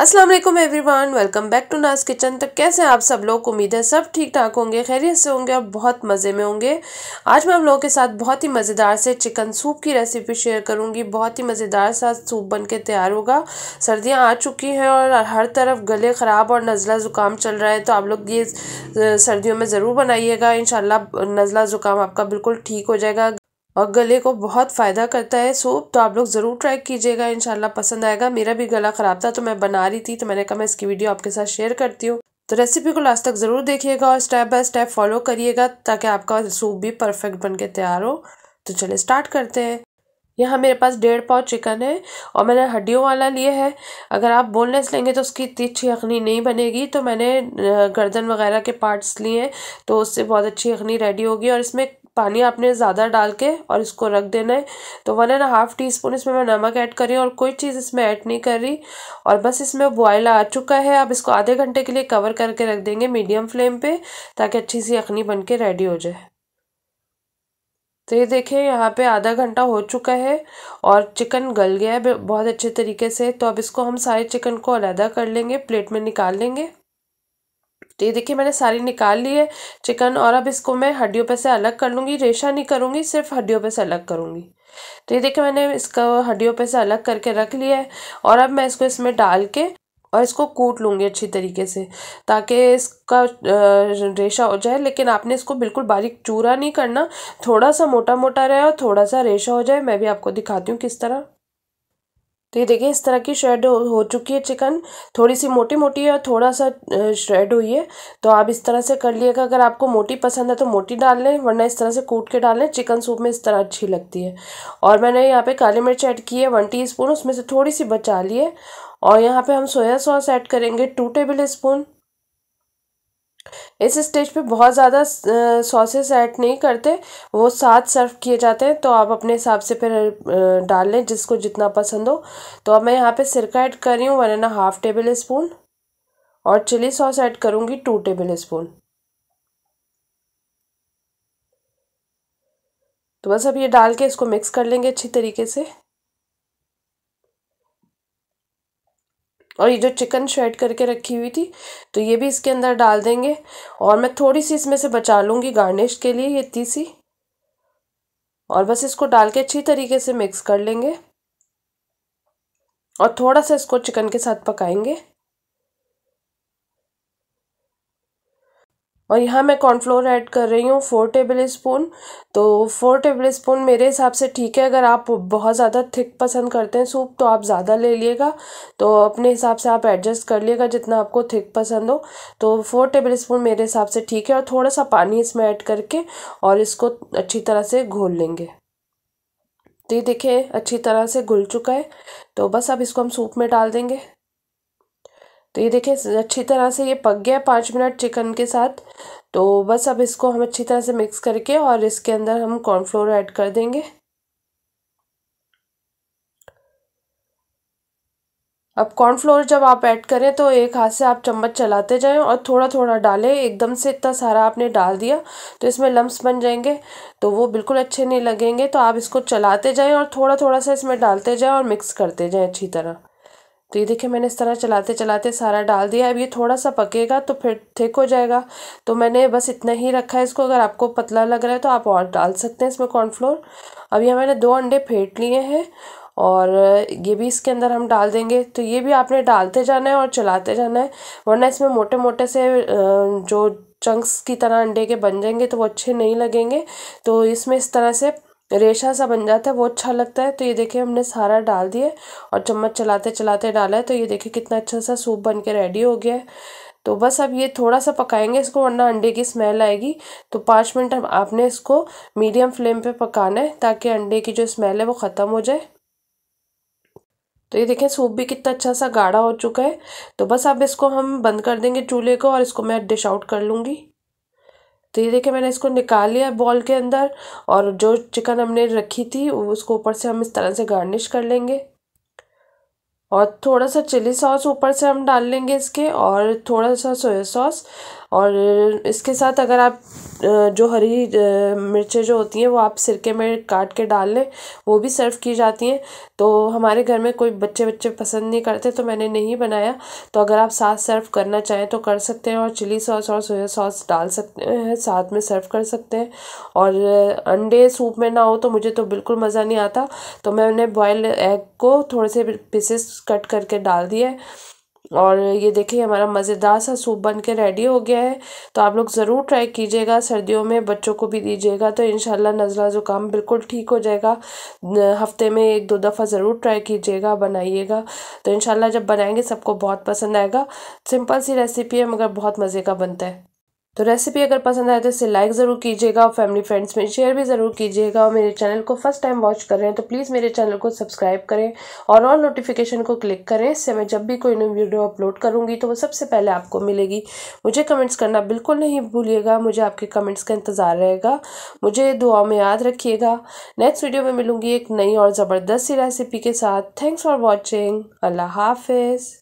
अस्सलाम वालेकुम everyone welcome back to Naaz kitchen तो कैसे हैं आप सब लोग उम्मीद है सब ठीक ठाक होंगे खैरियत से होंगे और बहुत मज़े में होंगे आज मैं आप लोगों के साथ बहुत ही मज़ेदार से चिकन सूप की रेसिपी शेयर करूंगी बहुत ही मज़ेदार सा सूप बन के तैयार होगा सर्दियां आ चुकी हैं और हर तरफ गले ख़राब और नज़ला ज़ुकाम चल रहा है तो आप लोग ये सर्दियों में ज़रूर बनाइएगा इन नज़ला ज़ुकाम आपका बिल्कुल ठीक हो जाएगा और गले को बहुत फ़ायदा करता है सूप तो आप लोग ज़रूर ट्राई कीजिएगा इन पसंद आएगा मेरा भी गला ख़राब था तो मैं बना रही थी तो मैंने कहा मैं इसकी वीडियो आपके साथ शेयर करती हूँ तो रेसिपी को लास्ट तक ज़रूर देखिएगा और स्टेप बाय स्टेप फॉलो करिएगा ताकि आपका सूप भी परफेक्ट बन के तैयार हो तो चलिए स्टार्ट करते हैं यहाँ मेरे पास डेढ़ पाव चिकन है और मैंने हड्डियों वाला लिया है अगर आप बोनलेस लेंगे तो उसकी इतनी अच्छी यखनी नहीं बनेगी तो मैंने गर्दन वगैरह के पार्ट्स लिए हैं तो उससे बहुत अच्छी यखनी रेडी होगी और इसमें पानी आपने ज़्यादा डाल के और इसको रख देना है तो one and half teaspoon इसमें मैं नमक ऐड कर रही हूँ और कोई चीज़ इसमें ऐड नहीं कर रही और बस इसमें बॉयल आ चुका है अब इसको आधे घंटे के लिए कवर करके रख देंगे मीडियम फ्लेम पर ताकि अच्छी सी यखनी बन के रेडी हो जाए तो ये देखिए यहाँ पे आधा घंटा हो चुका है और चिकन गल गया है बहुत अच्छे तरीके से तो अब इसको हम सारे चिकन को अलहदा कर लेंगे प्लेट में निकाल लेंगे तो ये देखिए मैंने सारी निकाल ली है चिकन और अब इसको मैं हड्डियों पे से अलग कर लूँगी रेशा नहीं करूँगी सिर्फ हड्डियों पे से अलग करूँगी तो ये देखिए मैंने इसका हड्डियों पे से अलग करके रख लिया है और अब मैं इसको इसमें डाल के और इसको कूट लूँगी अच्छी तरीके से ताकि इसका रेशा हो जाए लेकिन आपने इसको बिल्कुल बारीक चूरा नहीं करना थोड़ा सा मोटा मोटा रहे और थोड़ा सा रेशा हो जाए मैं भी आपको दिखाती हूँ किस तरह तो ये देखिए इस तरह की श्रेड हो, हो चुकी है चिकन थोड़ी सी मोटी मोटी है और थोड़ा सा श्रेड हुई है तो आप इस तरह से कर लिएगा अगर आपको मोटी पसंद है तो मोटी डाल लें वरना इस तरह से कूट के डाल लें चिकन सूप में इस तरह अच्छी लगती है और मैंने यहाँ पे काली मिर्च ऐड की है वन टी उसमें से थोड़ी सी बचा ली है और यहाँ पर हम सोया सॉस ऐड करेंगे टू टेबल स्पून इस स्टेज पे बहुत ज़्यादा सॉसेस ऐड नहीं करते वो साथ सर्व किए जाते हैं तो आप अपने हिसाब से फिर डाल लें जिसको जितना पसंद हो तो अब मैं यहाँ पे सिरका ऐड कर रही हूँ one and half tablespoon और चिली सॉस ऐड करूँगी टू टेबल स्पून तो बस अब ये डाल के इसको मिक्स कर लेंगे अच्छी तरीके से और ये जो चिकन श्रेड करके रखी हुई थी तो ये भी इसके अंदर डाल देंगे और मैं थोड़ी सी इसमें से बचा लूँगी गार्निश के लिए ये इतनी सी और बस इसको डाल के अच्छी तरीके से मिक्स कर लेंगे और थोड़ा सा इसको चिकन के साथ पकाएंगे और यहाँ मैं कॉर्नफ्लोर ऐड कर रही हूँ फोर टेबल स्पून तो फोर टेबल स्पून मेरे हिसाब से ठीक है अगर आप बहुत ज़्यादा थिक पसंद करते हैं सूप तो आप ज़्यादा ले लिएगा तो अपने हिसाब से आप एडजस्ट कर लिएगा जितना आपको थिक पसंद हो तो फोर टेबल स्पून मेरे हिसाब से ठीक है और थोड़ा सा पानी इसमें ऐड करके और इसको अच्छी तरह से घोल लेंगे तो ये देखिए अच्छी तरह से घुल चुका है तो बस अब इसको हम सूप में डाल देंगे तो ये देखिए अच्छी तरह से ये पक गया पाँच मिनट चिकन के साथ तो बस अब इसको हम अच्छी तरह से मिक्स करके और इसके अंदर हम कॉर्नफ्लोर ऐड कर देंगे अब कॉर्नफ्लोर जब आप ऐड करें तो एक हाथ से आप चम्मच चलाते जाएं और थोड़ा थोड़ा डालें एकदम से इतना सारा आपने डाल दिया तो इसमें लम्स बन जाएंगे तो वो बिल्कुल अच्छे नहीं लगेंगे तो आप इसको चलाते जाएं और थोड़ा थोड़ा सा इसमें डालते जाएं और मिक्स करते जाएं अच्छी तरह तो ये देखिए मैंने इस तरह चलाते चलाते सारा डाल दिया अब ये थोड़ा सा पकेगा तो फिर थिक हो जाएगा तो मैंने बस इतना ही रखा है इसको अगर आपको पतला लग रहा है तो आप और डाल सकते हैं इसमें कॉर्नफ्लोर अब ये मैंने दो अंडे फेंट लिए हैं और ये भी इसके अंदर हम डाल देंगे तो ये भी आपने डालते जाना है और चलाते जाना है वरना इसमें मोटे मोटे से जो चंक्स की तरह अंडे के बन जाएंगे तो वो अच्छे नहीं लगेंगे तो इसमें इस तरह से रेशा सा बन जाता है वो अच्छा लगता है तो ये देखिए हमने सारा डाल दिया और चम्मच चलाते चलाते डाला है तो ये देखिए कितना अच्छा सा सूप बन के रेडी हो गया है तो बस अब ये थोड़ा सा पकाएंगे इसको वरना अंडे की स्मेल आएगी तो पाँच मिनट हम आपने इसको मीडियम फ्लेम पे पकाना है ताकि अंडे की जो स्मेल है वो ख़त्म हो जाए तो ये देखें सूप भी कितना अच्छा सा गाढ़ा हो चुका है तो बस अब इसको हम बंद कर देंगे चूल्हे को और इसको मैं डिश आउट कर लूँगी तो ये देखिए मैंने इसको निकाल लिया बॉल के अंदर और जो चिकन हमने रखी थी उसको ऊपर से हम इस तरह से गार्निश कर लेंगे और थोड़ा सा चिली सॉस ऊपर से हम डाल लेंगे इसके और थोड़ा सा सोया सॉस और इसके साथ अगर आप जो हरी मिर्चें जो होती हैं वो आप सिरके में काट के डाल लें वो भी सर्व की जाती हैं तो हमारे घर में कोई बच्चे बच्चे पसंद नहीं करते तो मैंने नहीं बनाया तो अगर आप साथ सर्व करना चाहें तो कर सकते हैं और चिली सॉस और सोया सॉस डाल सकते हैं साथ में सर्व कर सकते हैं और अंडे सूप में ना हो तो मुझे तो बिल्कुल मज़ा नहीं आता तो मैंने बॉयल एग को थोड़े से पीसेस कट करके डाल दिया है और ये देखिए हमारा मज़ेदार सा सूप बन के रेडी हो गया है तो आप लोग ज़रूर ट्राई कीजिएगा सर्दियों में बच्चों को भी दीजिएगा तो इन नज़ला ज़ुकाम बिल्कुल ठीक हो जाएगा हफ्ते में एक दो दफ़ा ज़रूर ट्राई कीजिएगा बनाइएगा तो इन जब बनाएंगे सबको बहुत पसंद आएगा सिंपल सी रेसिपी है मगर बहुत मज़े का बनता है तो रेसिपी अगर पसंद आए तो इसे लाइक ज़रूर कीजिएगा और फैमिली फ्रेंड्स में शेयर भी ज़रूर कीजिएगा और मेरे चैनल को फर्स्ट टाइम वॉच कर रहे हैं तो प्लीज़ मेरे चैनल को सब्सक्राइब करें और ऑल नोटिफिकेशन को क्लिक करें इससे मैं जब भी कोई नई वीडियो अपलोड करूँगी तो वो सबसे पहले आपको मिलेगी मुझे कमेंट्स करना बिल्कुल नहीं भूलिएगा मुझे आपके कमेंट्स का इंतज़ार रहेगा मुझे दुआओं में याद रखिएगा नेक्स्ट वीडियो में मिलूँगी एक नई और ज़बरदस्ती रेसिपी के साथ थैंक्स फॉर वॉचिंग अल्लाह हाफिज़